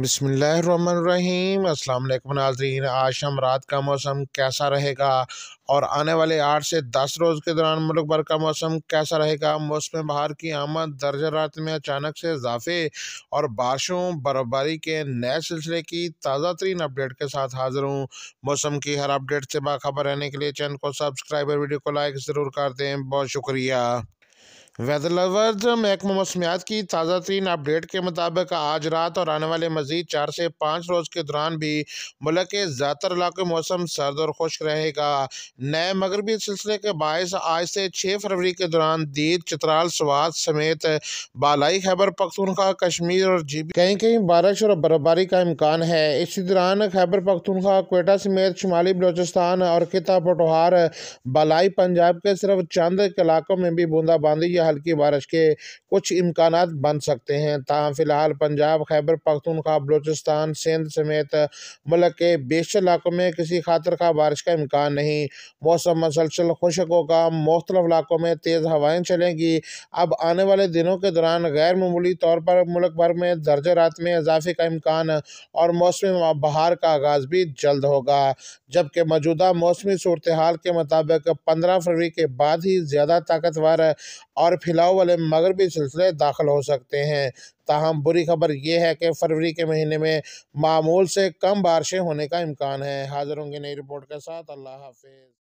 बसमीम असल नाजरीन आज हम रात का मौसम कैसा रहेगा और आने वाले आठ से दस रोज़ के दौरान मुल्क भर का मौसम कैसा रहेगा मौसम बहार की आमद दर्ज रात में अचानक से इजाफे और बारिशों बर्फबारी के नए सिलसिले की ताज़ा तरीन अपडेट के साथ हाजिर हूँ मौसम की हर अपडेट से बाखबर रहने के लिए चैनल को सब्सक्राइब और वीडियो को लाइक ज़रूर कर दें बहुत शुक्रिया वेदर लवर्स महकमा मौसमियात की ताज़ा तरीन अपडेट के मुताबिक आज रात और आने वाले मजीद चार से पाँच रोज़ के दौरान भी मुल्क के ज़्यादातर इलाके मौसम सर्द और खुश्क रहेगा नए मगरबी सिलसिले के बायस आज से छः फरवरी के दौरान दीद चित्राल स्वाद समेत बालाई खैबर पख्तूनखा कश्मीर और जीबी कहीं कहीं बारिश और बर्फबारी का इम्कान है इसी दौरान खैबर पख्तूनखा कोटा समेत शुमाली बलोचिस्तान और खिता पटोहार बालाई पंजाब के सिर्फ चंद इलाकों में भी बूंदाबांदी या हल्की बारिश के कुछ इम्कान बन सकते हैं तहम फ़िलहाल पंजाब खैबर पख्तूनख्वा बलोचिस्तान सिंध समेत मुल्क के बेशतर इलाकों में किसी खातर का बारिश का इम्कान नहीं मौसम मसलसल खुशक होगा मुख्तलफ इलाकों में तेज़ हवाएँ चलेंगी अब आने वाले दिनों के दौरान गैर ममूली तौर पर मुल्क भर में दर्ज रात में इजाफे का इम्कान और मौसमी बहार का आगाज़ भी जल्द होगा जबकि मौजूदा मौसमी सूरत हाल के मुताबिक पंद्रह फरवरी के बाद ही ज़्यादा ताकतवर और फैलाव वाले मगरबी सिलसिले दाखिल हो सकते हैं ताहम बुरी खबर यह है कि फरवरी के महीने में मामूल से कम बारिशें होने का इम्कान है हाजिर होंगे नई रिपोर्ट के साथ अल्लाह हाफिज़